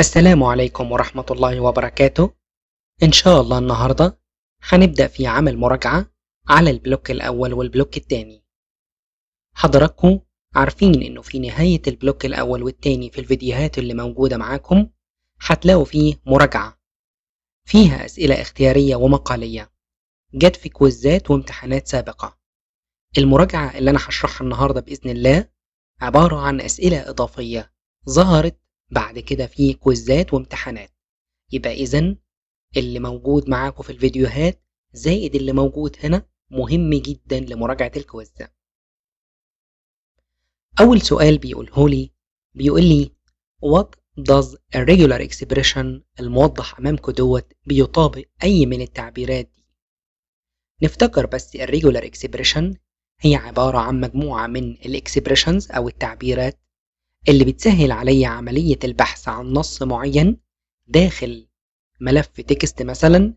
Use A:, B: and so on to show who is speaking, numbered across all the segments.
A: السلام عليكم ورحمة الله وبركاته إن شاء الله النهاردة هنبدأ في عمل مراجعة على البلوك الأول والبلوك التاني حضراتكم عارفين إنه في نهاية البلوك الأول والتاني في الفيديوهات اللي موجودة معاكم هتلاقوا فيه مراجعة فيها أسئلة اختيارية ومقالية جت في كويزات وامتحانات سابقة المراجعة اللي أنا هشرحها النهاردة بإذن الله عبارة عن أسئلة إضافية ظهرت بعد كده في كويزات وامتحانات يبقى إذا اللي موجود معاكم في الفيديوهات زائد اللي موجود هنا مهم جدا لمراجعة الكوزة أول سؤال بيقوله لي بيقول لي What does a regular expression الموضح أمامكم دوت بيطابق أي من التعبيرات دي نفتكر بس الريجولار اكسبريشن هي عبارة عن مجموعة من الاكسبريشنز أو التعبيرات اللي بتسهل عليا عملية البحث عن نص معين داخل ملف تكست مثلا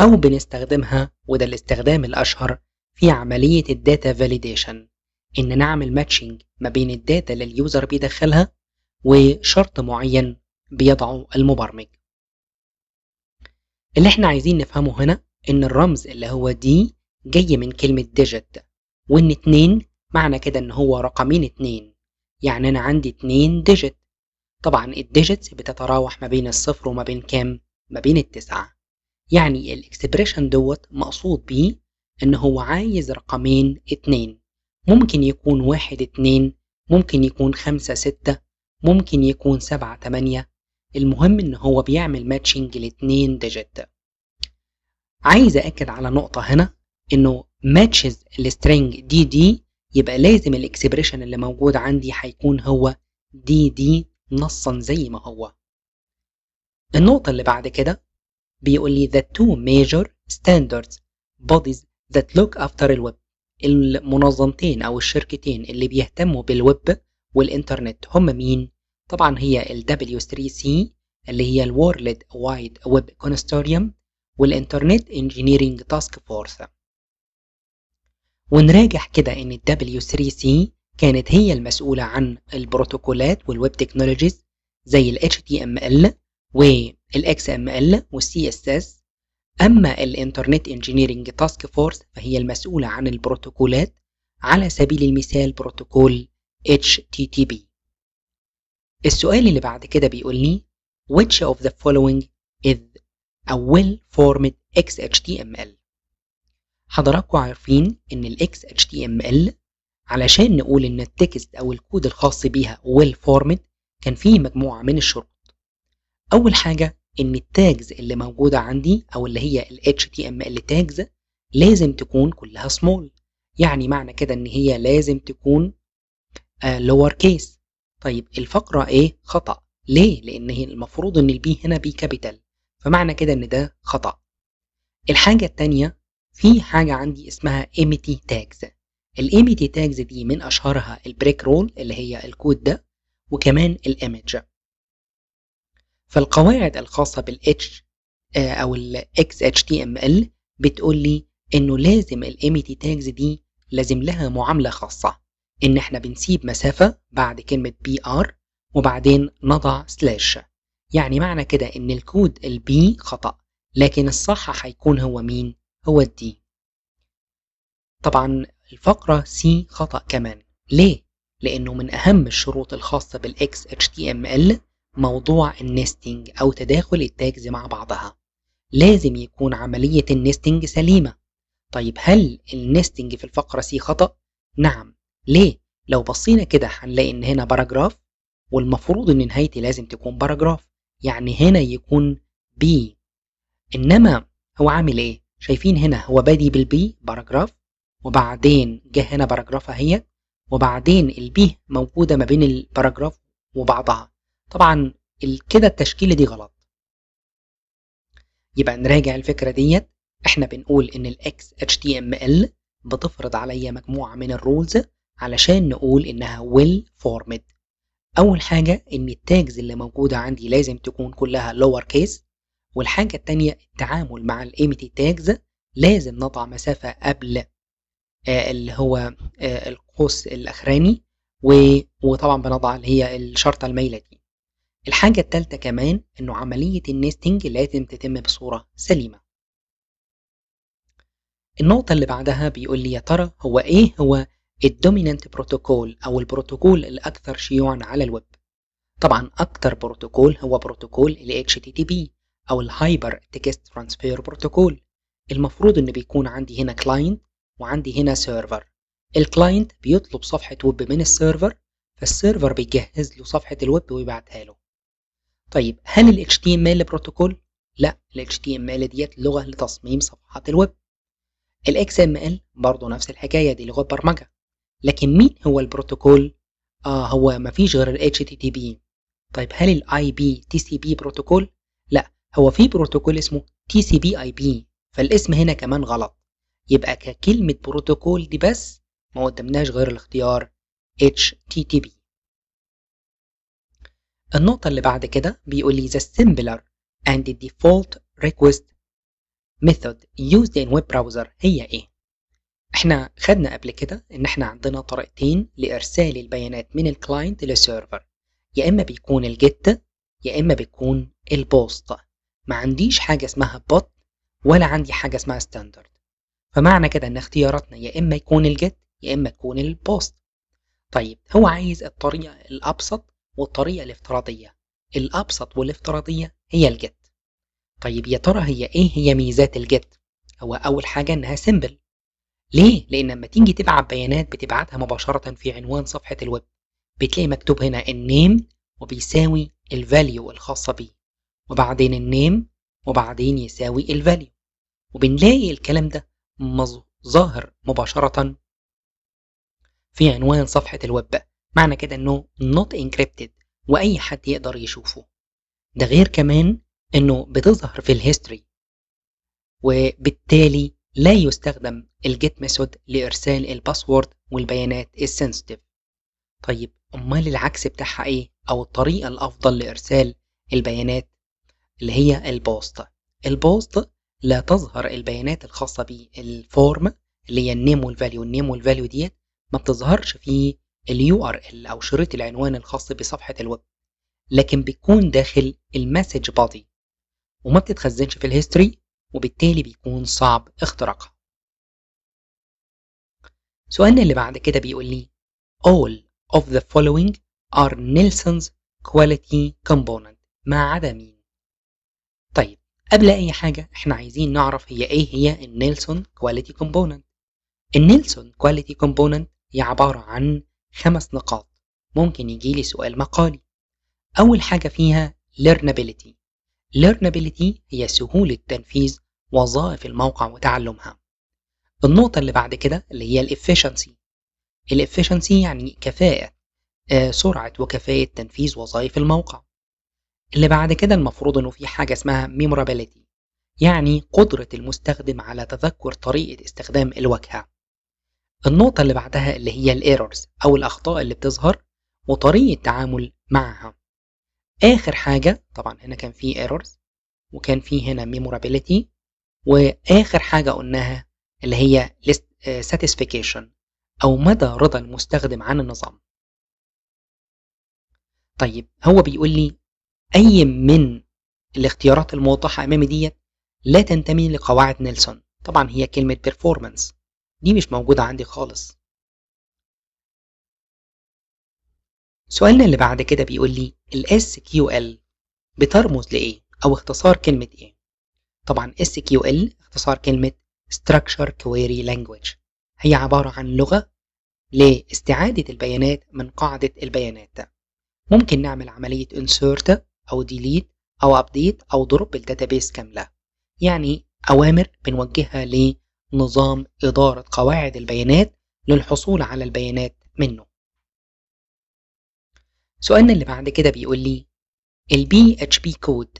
A: أو بنستخدمها وده الاستخدام الأشهر في عملية الداتا فاليديشن إن نعمل ماتشنج ما بين الداتا اللي اليوزر بيدخلها وشرط معين بيضعه المبرمج اللي احنا عايزين نفهمه هنا إن الرمز اللي هو دي جاي من كلمة ديجيت وإن اتنين معنى كده إن هو رقمين اتنين يعني أنا عندي اتنين ديجيت طبعا الديجيتس بتتراوح ما بين الصفر وما بين كام؟ ما بين التسعة يعني الاكسبريشن دوت مقصود بيه إن هو عايز رقمين اتنين ممكن يكون واحد اتنين ممكن يكون خمسة ستة ممكن يكون سبعة تمانية المهم إن هو بيعمل ماتشنج لاتنين ديجيت عايز أكد على نقطة هنا إنه matches السترينج دي دي يبقى لازم الاكسبريشن اللي موجود عندي هيكون هو دي دي نصا زي ما هو النقطة اللي بعد كده بيقول لي the two major standards bodies that look after الويب المنظمتين أو الشركتين اللي بيهتموا بالويب والإنترنت هم مين؟ طبعا هي ال W3C اللي هي ال World Wide Web Consortium والإنترنت Engineering Task Force ونراجح كده ان ال W3C كانت هي المسؤولة عن البروتوكولات والويب تكنولوجيز زي ال HTML وال XML وال CSS أما الانترنت انجينيرنج تاسك فورس فهي المسؤولة عن البروتوكولات على سبيل المثال بروتوكول HTTP السؤال اللي بعد كده بيقول لي which of the following is a well formed XHTML حضراتكم عارفين ان الاكس اتش تي ام ال علشان نقول ان التكست او الكود الخاص بيها ويل فورمد كان فيه مجموعه من الشروط اول حاجه ان التاجز اللي موجوده عندي او اللي هي ال HTML تاجز لازم تكون كلها سمول يعني معنى كده ان هي لازم تكون لور آه، كيس طيب الفقره ايه خطا ليه لان هي المفروض ان البي هنا بي كابيتال فمعنى كده ان ده خطا الحاجه الثانيه في حاجة عندي اسمها اميتي تاجز الاميتي تاجز دي من أشهرها البريك رول اللي هي الكود ده وكمان الامج فالقواعد الخاصة بالاتش آه، أو الاكس XHTML ال بتقول لي إنه لازم الاميتي تاجز دي لازم لها معاملة خاصة إن إحنا بنسيب مسافة بعد كلمة PR وبعدين نضع سلاش يعني معنى كده إن الكود البي خطأ لكن الصح هيكون هو مين؟ هو الدي طبعا الفقرة سي خطأ كمان ليه؟ لأنه من أهم الشروط الخاصة بالإكس HTML موضوع النستنج أو تداخل التاجز مع بعضها لازم يكون عملية النستنج سليمة طيب هل النستنج في الفقرة سي خطأ؟ نعم ليه؟ لو بصينا كده هنلاقي إن هنا باراجراف والمفروض إن نهايتي لازم تكون باراجراف يعني هنا يكون بي إنما هو عامل إيه؟ شايفين هنا هو بادي بالبي باراجراف وبعدين جه هنا باراجراف اهي وبعدين البي موجوده ما بين الباراجراف وبعضها طبعا كده التشكيله دي غلط يبقى نراجع الفكره ديت احنا بنقول ان الاكس اتش تي ام ال بتفرض عليا مجموعه من الرولز علشان نقول انها ويل فورمد اول حاجه ان التاجز اللي موجوده عندي لازم تكون كلها لور كيس والحاجة التانية التعامل مع الايميتي تاجز لازم نضع مسافة قبل آه، اللي هو آه، القوس الأخراني وطبعا بنضع اللي هي الشرطة المايلة دي الحاجة التالتة كمان إنه عملية النستنج لازم تتم بصورة سليمة النقطة اللي بعدها بيقول لي يا ترى هو إيه هو الدومينانت بروتوكول أو البروتوكول الأكثر شيوعا على الويب طبعا أكتر بروتوكول هو بروتوكول ال HTTP او الهايبر تكست ترانسفير بروتوكول المفروض ان بيكون عندي هنا كلاينت وعندي هنا سيرفر الكلاينت بيطلب صفحه ويب من السيرفر فالسيرفر بيجهز له صفحه الويب ويبعتها له طيب هل ال HTML بروتوكول لا ال HTML ديت لغه لتصميم صفحات الويب ال XML برضه نفس الحكايه دي لغه برمجه لكن مين هو البروتوكول آه هو مفيش غير ال HTTP طيب هل ال TCP بروتوكول لا هو في بروتوكول اسمه تي سي بي اي بي فالاسم هنا كمان غلط يبقى ككلمة بروتوكول دي بس ما قدمناش غير الاختيار HTTP النقطة اللي بعد كده بيقول لي the similar and the default request method used in web browser هي ايه؟ احنا خدنا قبل كده ان احنا عندنا طريقتين لارسال البيانات من الكلاينت للسيرفر يا اما بيكون الجيت يا اما بيكون البوست ما عنديش حاجة اسمها بط ولا عندي حاجة اسمها ستاندرد فمعنى كده ان اختياراتنا يا اما يكون الجت يا اما يكون البوست طيب هو عايز الطريقة الابسط والطريقة الافتراضية الابسط والافتراضية هي الجت طيب يا ترى هي ايه هي ميزات الجت هو اول حاجة انها سيمبل ليه؟ لأن لما تيجي تبعت بيانات بتبعتها مباشرة في عنوان صفحة الويب بتلاقي مكتوب هنا النيم وبيساوي الفاليو الخاصة بيه وبعدين النيم وبعدين يساوي الفاليو وبنلاقي الكلام ده ظاهر مباشرة في عنوان صفحة الويب معنى كده انه not encrypted واي حد يقدر يشوفه ده غير كمان انه بتظهر في الهيستوري وبالتالي لا يستخدم الجيت ميثود لارسال الباسورد والبيانات السنسيتيف طيب امال العكس بتاعها ايه او الطريقه الافضل لارسال البيانات اللي هي البوست البوست لا تظهر البيانات الخاصة بالفورم اللي هي النيم والفاليو النيم والفاليو ديت ما بتظهرش في اليو ار ال او شريط العنوان الخاص بصفحة الويب لكن بتكون داخل المسج بادي وما بتتخزنش في الهيستوري وبالتالي بيكون صعب اختراقها سؤالنا اللي بعد كده بيقول لي all of the following are Nelson's quality component ما عدا مين قبل اي حاجه احنا عايزين نعرف هي ايه هي النيلسون كواليتي كومبوننت النيلسون كواليتي كومبوننت هي عباره عن خمس نقاط ممكن يجي لي سؤال مقالي اول حاجه فيها learnability learnability هي سهوله تنفيذ وظائف الموقع وتعلمها النقطه اللي بعد كده اللي هي الافشنسي الافشنسي يعني كفاءه آه سرعه وكفاءه تنفيذ وظائف الموقع اللي بعد كده المفروض انه في حاجه اسمها ميمورابيليتي يعني قدره المستخدم على تذكر طريقه استخدام الواجهه النقطه اللي بعدها اللي هي الايرورز او الاخطاء اللي بتظهر وطريقه التعامل معها اخر حاجه طبعا هنا كان في ايرورز وكان في هنا ميمورابيليتي واخر حاجه قلناها اللي هي ساتيسفيكيشن آه، او مدى رضا المستخدم عن النظام طيب هو بيقول لي اي من الاختيارات الموضحه امامي ديت لا تنتمي لقواعد نيلسون طبعا هي كلمه بيرفورمانس دي مش موجوده عندي خالص سؤالنا اللي بعد كده بيقول لي ال SQL بترمز لايه او اختصار كلمه ايه طبعا SQL اختصار كلمه structure query language هي عباره عن لغه لاستعاده البيانات من قاعده البيانات ممكن نعمل عمليه insert أو ديليت أو أبديت أو ضرب الداتابيس كاملة يعني أوامر بنوجهها لنظام إدارة قواعد البيانات للحصول على البيانات منه سؤالنا اللي بعد كده بيقول لي البي اتش بي كود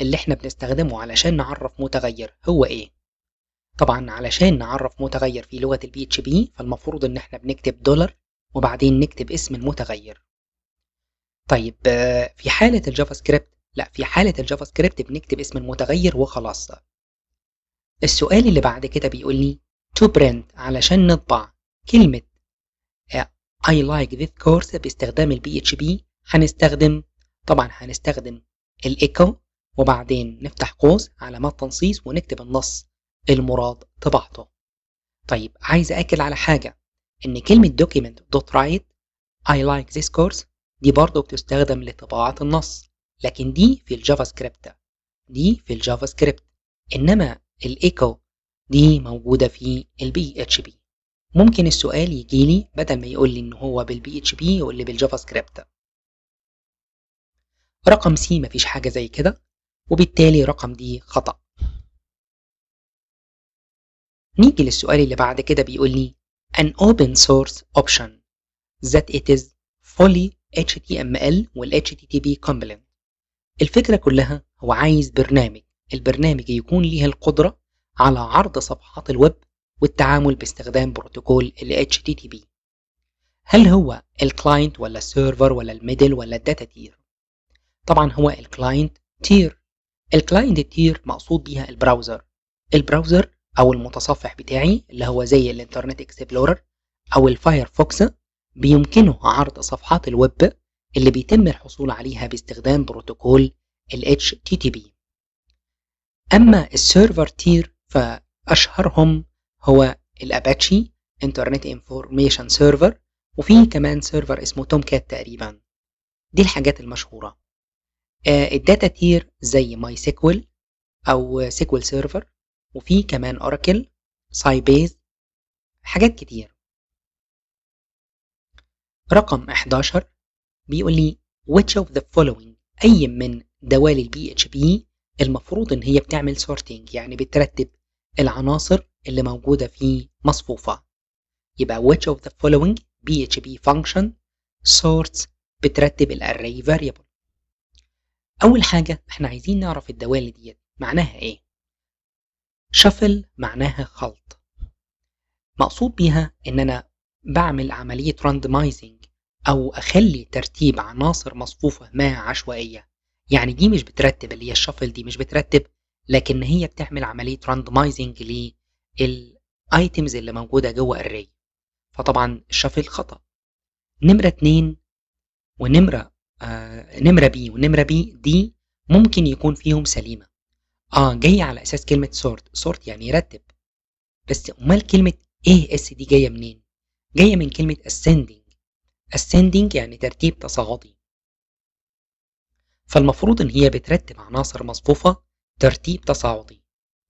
A: اللي احنا بنستخدمه علشان نعرف متغير هو ايه طبعا علشان نعرف متغير في لغه البي اتش بي فالمفروض ان احنا بنكتب دولار وبعدين نكتب اسم المتغير طيب آه، في حالة الجافا سكريبت لا في حالة الجافا سكريبت بنكتب اسم المتغير وخلاص السؤال اللي بعد كده بيقول لي to print علشان نطبع كلمة آه، I like this course باستخدام ال PHP هنستخدم طبعا هنستخدم الايكو وبعدين نفتح قوس علامات تنصيص ونكتب النص المراد طباعته طيب عايز أأكد على حاجة إن كلمة document.write I like this course دي برضه بتستخدم لطباعة النص لكن دي في الجافا سكريبت دي في الجافا سكريبت انما الايكو دي موجودة في البي اتش بي ممكن السؤال يجي لي بدل ما يقول لي ان هو بالبي اتش بي يقول لي بالجافا سكريبت رقم سي مفيش حاجة زي كده وبالتالي رقم دي خطأ نيجي للسؤال اللي بعد كده بيقول لي an open source option that it is fully HTML وال HTTP compliant الفكرة كلها هو عايز برنامج البرنامج يكون ليها القدرة على عرض صفحات الويب والتعامل باستخدام بروتوكول ال HTTP هل هو الكلاينت ولا السيرفر ولا الميدل ولا الداتا تير طبعا هو الكلاينت تير الكلاينت تير مقصود بيها البراوزر البراوزر او المتصفح بتاعي اللي هو زي الانترنت اكسبلورر او الفايرفوكس بيمكنه عرض صفحات الويب اللي بيتم الحصول عليها باستخدام بروتوكول ال HTTP أما السيرفر تير فأشهرهم هو الأباتشي انترنت انفورميشن سيرفر وفي كمان سيرفر اسمه توم كات تقريبا دي الحاجات المشهورة آه الداتا تير زي ماي سيكول أو سيكول سيرفر وفي كمان أوراكل سايبيز حاجات كتير رقم 11 بيقول لي which of the following أي من دوالي البي اتش بي المفروض إن هي بتعمل sorting يعني بترتب العناصر اللي موجودة في مصفوفة يبقى which of the following PHP function سورتس بترتب الاري variable أول حاجة احنا عايزين نعرف الدوالي ديت معناها ايه شفل معناها خلط مقصود بيها ان انا بعمل عملية راندمايزنج أو أخلي ترتيب عناصر مصفوفة ما عشوائية يعني دي مش بترتب اللي هي الشفل دي مش بترتب لكن هي بتعمل عملية راندمايزنج للايتمز اللي موجودة جوه الري فطبعا الشفل خطأ نمرة اتنين ونمرة آه نمرة بي ونمرة بي دي ممكن يكون فيهم سليمة اه جاية على أساس كلمة سورت سورت يعني رتب بس أمال كلمة ايه اس دي جاية منين جاية من كلمة ascending ascending يعني ترتيب تصاعدي فالمفروض إن هي بترتب عناصر مصفوفة ترتيب تصاعدي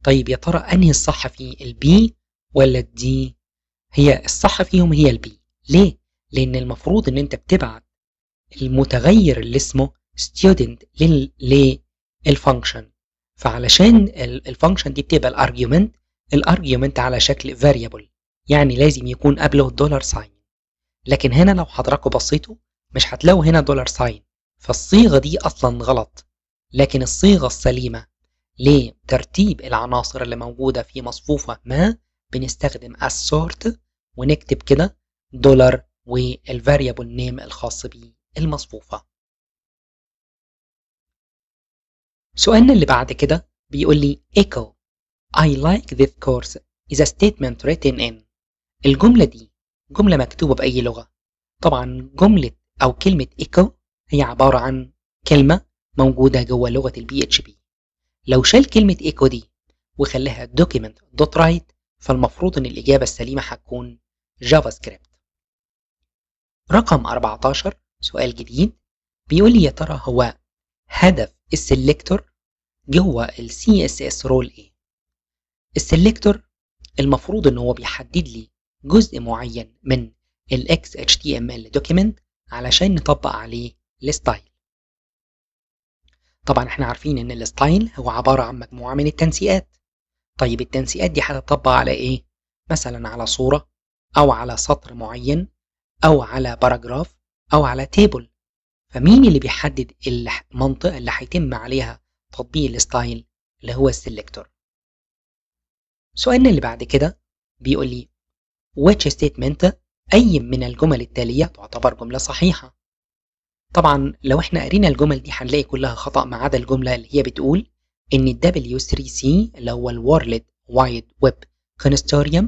A: طيب يا ترى أنهي الصح فيه البي ولا الدي هي الصح فيهم هي البي ليه؟ لأن المفروض إن أنت بتبعت المتغير اللي اسمه student للفانكشن فعلشان الفانكشن دي بتبقى الارجيومنت الارجيومنت على شكل variable يعني لازم يكون قبله الدولار ساين لكن هنا لو حضراتكم بصيتوا مش هتلاقوا هنا دولار ساين فالصيغة دي أصلا غلط لكن الصيغة السليمة لترتيب العناصر اللي موجودة في مصفوفة ما بنستخدم السورت ونكتب كده دولار والفاريبل نيم الخاص بالمصفوفة سؤالنا اللي بعد كده بيقول لي echo I like this course is a statement written in الجملة دي جملة مكتوبة بأي لغة طبعا جملة أو كلمة ايكو هي عبارة عن كلمة موجودة جوه لغة البي اتش بي لو شال كلمة ايكو دي وخلاها document دوت رايت فالمفروض ان الإجابة السليمة هتكون جافا سكريبت رقم 14 سؤال جديد بيقول لي يا ترى هو هدف السلكتور جوه اس CSS رول ايه السلكتور المفروض ان هو بيحدد لي جزء معين من ال XHTML document علشان نطبق عليه الستايل طبعا احنا عارفين ان الستايل هو عبارة عن مجموعة من التنسيقات طيب التنسيقات دي هتطبق على ايه؟ مثلا على صورة او على سطر معين او على باراجراف او على تيبل فمين اللي بيحدد المنطقة اللي هيتم عليها تطبيق الستايل اللي هو السيلكتور سؤالنا اللي بعد كده بيقول لي which statement أي من الجمل التالية تعتبر جملة صحيحة طبعا لو احنا قرينا الجمل دي هنلاقي كلها خطأ ما عدا الجملة اللي هي بتقول إن ال W3C اللي هو World Wide Web Consortium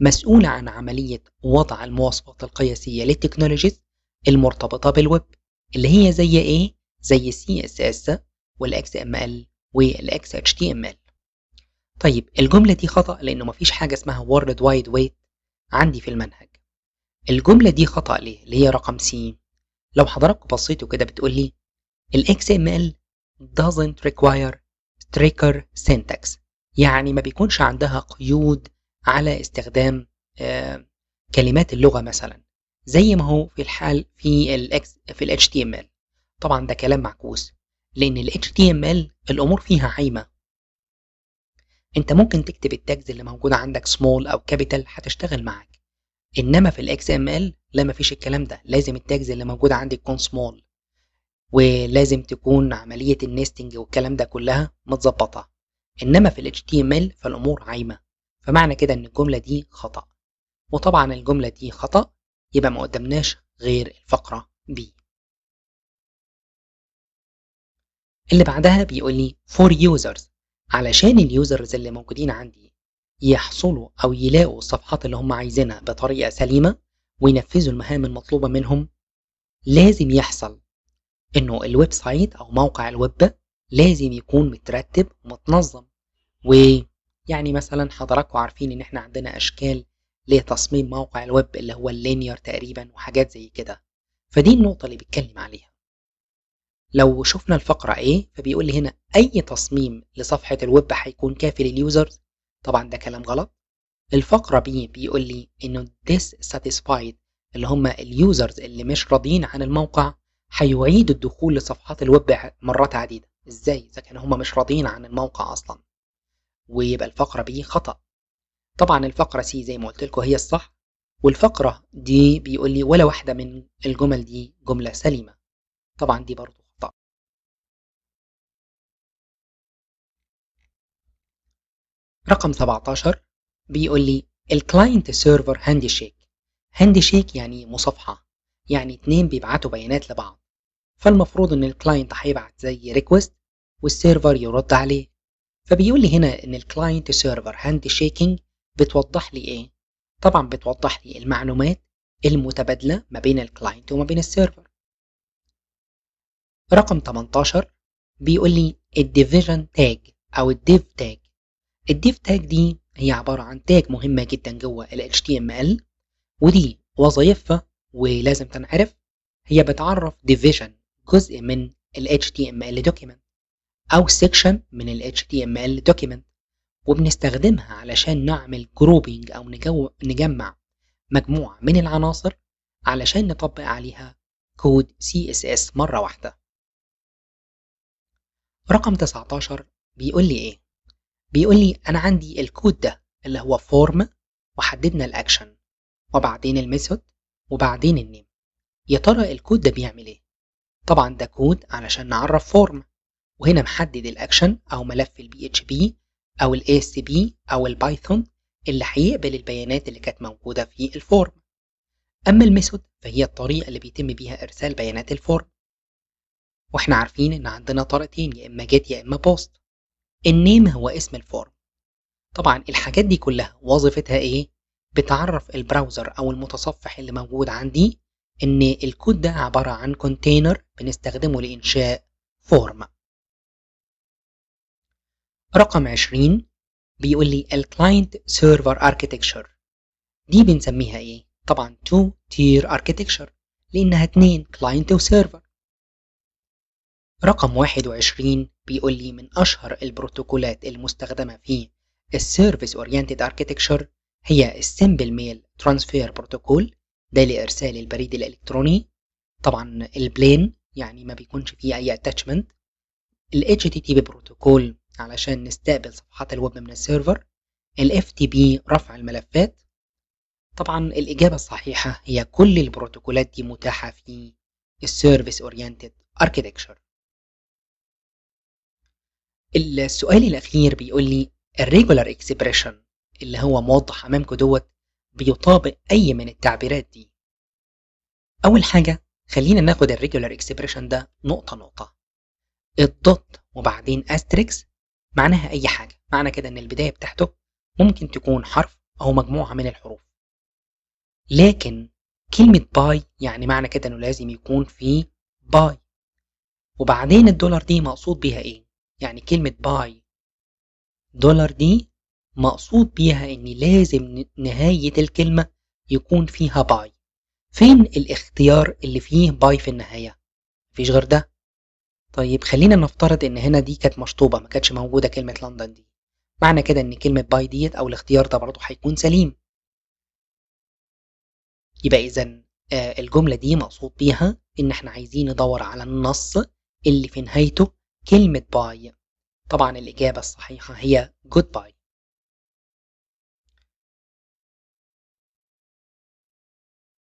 A: مسؤول عن عملية وضع المواصفات القياسية للتكنولوجيز المرتبطة بالويب اللي هي زي إيه؟ زي CSS والـ XML ال والإكس طيب الجملة دي خطأ لأنه مفيش حاجة اسمها World Wide Web عندي في المنهج الجملة دي خطأ ليه اللي هي رقم س لو حضراتكم بصيتوا كده بتقول لي ال XML doesn't require stricker syntax يعني ما بيكونش عندها قيود على استخدام آه، كلمات اللغة مثلا زي ما هو في الحال في ال في ال HTML طبعا ده كلام معكوس لأن ال HTML الأمور فيها عايمة انت ممكن تكتب التاجز اللي موجوده عندك سمول او كابيتال هتشتغل معاك انما في الاكس ام ال لا مفيش الكلام ده لازم التاجز اللي موجوده عندي تكون سمول ولازم تكون عمليه النستنج والكلام ده كلها متظبطه انما في الاتش تي ام ال فالامور عايمه فمعنى كده ان الجمله دي خطا وطبعا الجمله دي خطا يبقى ما قدمناش غير الفقره بي اللي بعدها بيقول لي for users علشان اليوزرز اللي موجودين عندي يحصلوا أو يلاقوا الصفحات اللي هم عايزينها بطريقة سليمة وينفذوا المهام المطلوبة منهم لازم يحصل إنه الويب سايت أو موقع الويب ده لازم يكون مترتب ومتنظم ويعني مثلا حضراتكم عارفين إن إحنا عندنا أشكال لتصميم موقع الويب اللي هو اللينير تقريبا وحاجات زي كده فدي النقطة اللي بيتكلم عليها لو شفنا الفقرة A فبيقول لي هنا أي تصميم لصفحة الويب هيكون كافي لليوزرز طبعا ده كلام غلط الفقرة B بيقول لي إنه dissatisfied اللي هم اليوزرز اللي مش راضيين عن الموقع هيعيدوا الدخول لصفحات الويب مرات عديدة إزاي إذا كانوا هم مش راضيين عن الموقع أصلا ويبقى الفقرة B خطأ طبعا الفقرة C زي ما قلت لكم هي الصح والفقرة دي بيقول لي ولا واحدة من الجمل دي جملة سليمة طبعا دي برضه رقم 17 بيقول لي الكلاينت سيرفر هاند شيك هاند شيك يعني مصافحه يعني اتنين بيبعتوا بيانات لبعض فالمفروض ان الكلاينت هيبعت زي ريكوست والسيرفر يرد عليه فبيقول لي هنا ان الكلاينت سيرفر هاند شيكينج بتوضح لي ايه طبعا بتوضح لي المعلومات المتبادله ما بين الكلاينت وما بين السيرفر رقم 18 بيقول لي الديفيجن تاج او الديف تاج الديف تاج دي هي عبارة عن تاج مهمة جدا جوه ال HTML ودي وظايفها ولازم تنعرف هي بتعرف division جزء من ال HTML document أو section من ال HTML document وبنستخدمها علشان نعمل جروبينج أو نجو نجمع مجموعة من العناصر علشان نطبق عليها كود CSS مرة واحدة رقم 19 بيقول لي إيه؟ بيقول لي انا عندي الكود ده اللي هو فورم وحددنا الاكشن وبعدين الميثود وبعدين النيم يا ترى الكود ده بيعمل ايه طبعا ده كود علشان نعرف فورم وهنا محدد الاكشن او ملف البي اتش بي او الاي اس بي او البايثون اللي هيقبل البيانات اللي كانت موجوده في الفورم اما الميثود فهي الطريقه اللي بيتم بيها ارسال بيانات الفورم واحنا عارفين ان عندنا طريقتين يا اما جيت يا اما بوست النيم هو اسم الفورم طبعا الحاجات دي كلها وظيفتها ايه بتعرف البراوزر او المتصفح اللي موجود عندي ان الكود ده عبارة عن كونتينر بنستخدمه لإنشاء فورم رقم 20 بيقول لي الكلاينت سيرفر Architecture دي بنسميها ايه طبعا تو تير Architecture لانها اتنين كلاينت وسيرفر رقم 21 بيقول لي من أشهر البروتوكولات المستخدمة في السيرفيس اورينتد Architecture هي السمبل ميل ترانسفير بروتوكول ده لارسال البريد الالكتروني طبعا البلين يعني ما بيكونش فيه اي اتاتشمنت ال HTTP بروتوكول علشان نستقبل صفحات الويب من السيرفر ال FTP رفع الملفات طبعا الإجابة الصحيحة هي كل البروتوكولات دي متاحة في السيرفيس اورينتد أركيتكشر السؤال الاخير بيقول لي الريجولار اكسبريشن اللي هو موضح امامكم دوت بيطابق اي من التعبيرات دي اول حاجه خلينا ناخد الريجولار اكسبريشن ده نقطه نقطه الضد وبعدين استريكس معناها اي حاجه معنى كده ان البدايه بتاعته ممكن تكون حرف او مجموعه من الحروف لكن كلمه باي يعني معنى كده انه لازم يكون في باي وبعدين الدولار دي مقصود بيها ايه يعني كلمة باي دولار دي مقصود بيها ان لازم نهاية الكلمة يكون فيها باي فين الاختيار اللي فيه باي في النهاية مفيش غير ده طيب خلينا نفترض ان هنا دي كانت مشطوبة ما كانتش موجودة كلمة لندن دي معنى كده ان كلمة باي ديت او الاختيار ده برضه هيكون سليم يبقى اذا آه، الجملة دي مقصود بيها ان احنا عايزين ندور على النص اللي في نهايته كلمة باي طبعا الإجابة الصحيحة هي جود باي